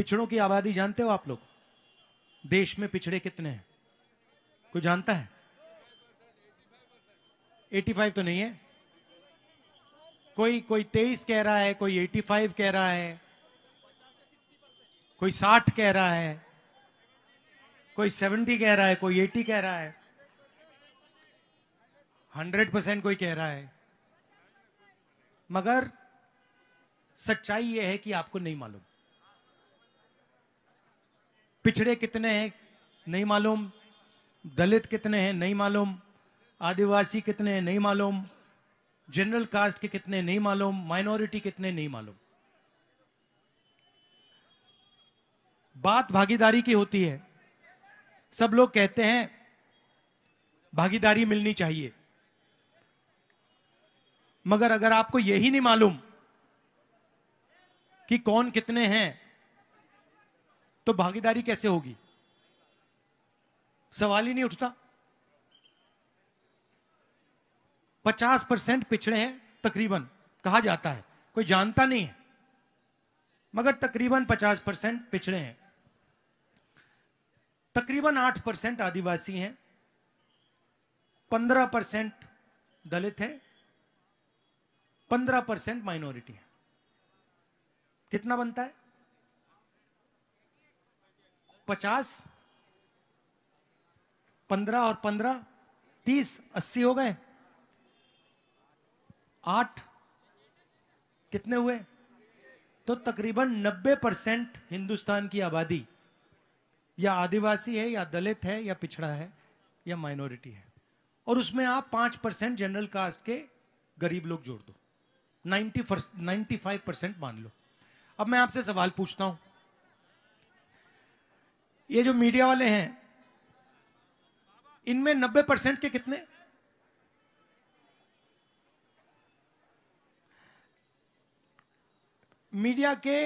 पिछड़ों की आबादी जानते हो आप लोग देश में पिछड़े कितने हैं कोई जानता है 85 तो नहीं है कोई कोई 23 कह रहा है कोई 85 कह रहा है कोई 60 कह रहा है कोई 70 कह रहा है कोई 80 कह रहा है 100 परसेंट कोई कह रहा है मगर सच्चाई यह है कि आपको नहीं मालूम पिछड़े कितने हैं नहीं मालूम दलित कितने हैं नहीं मालूम आदिवासी कितने हैं नहीं मालूम जनरल कास्ट के कितने नहीं मालूम माइनॉरिटी कितने नहीं मालूम बात भागीदारी की होती है सब लोग कहते हैं भागीदारी मिलनी चाहिए मगर अगर आपको यही नहीं मालूम कि कौन कितने हैं तो भागीदारी कैसे होगी सवाल ही नहीं उठता 50 परसेंट पिछड़े हैं तकरीबन कहा जाता है कोई जानता नहीं है मगर तकरीबन 50 परसेंट पिछड़े हैं तकरीबन 8 परसेंट आदिवासी हैं 15 परसेंट दलित हैं 15 परसेंट माइनॉरिटी है कितना बनता है पचास पंद्रह और पंद्रह तीस अस्सी हो गए आठ कितने हुए तो तकरीबन नब्बे परसेंट हिंदुस्तान की आबादी या आदिवासी है या दलित है या पिछड़ा है या माइनॉरिटी है और उसमें आप पांच परसेंट जनरल कास्ट के गरीब लोग जोड़ दो 90 नाइन्टी फाइव परसेंट मान लो अब मैं आपसे सवाल पूछता हूं ये जो मीडिया वाले हैं इनमें 90 परसेंट के कितने मीडिया के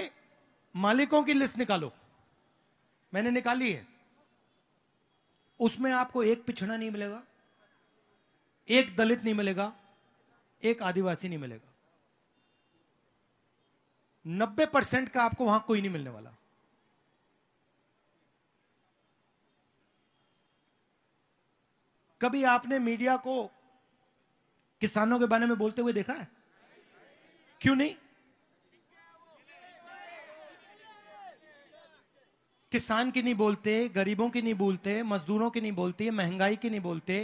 मालिकों की लिस्ट निकालो मैंने निकाली है उसमें आपको एक पिछड़ा नहीं मिलेगा एक दलित नहीं मिलेगा एक आदिवासी नहीं मिलेगा 90 परसेंट का आपको वहां कोई नहीं मिलने वाला कभी आपने मीडिया को किसानों के बारे में बोलते हुए देखा है क्यों नहीं किसान की नहीं बोलते गरीबों की नहीं बोलते मजदूरों की नहीं बोलते महंगाई की नहीं बोलते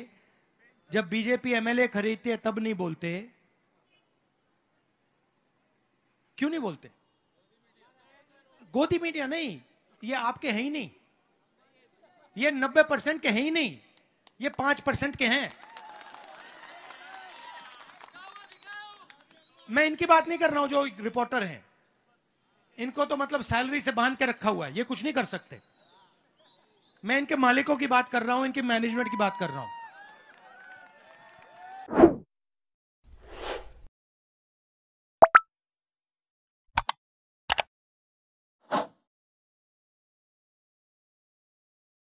जब बीजेपी एमएलए खरीदते तब नहीं बोलते क्यों नहीं बोलते गोदी मीडिया नहीं ये आपके हैं ही नहीं ये नब्बे परसेंट के हैं ही नहीं ये पांच परसेंट के हैं मैं इनकी बात नहीं कर रहा हूं जो रिपोर्टर हैं इनको तो मतलब सैलरी से बांध के रखा हुआ है ये कुछ नहीं कर सकते मैं इनके मालिकों की बात कर रहा हूं इनके मैनेजमेंट की बात कर रहा हूं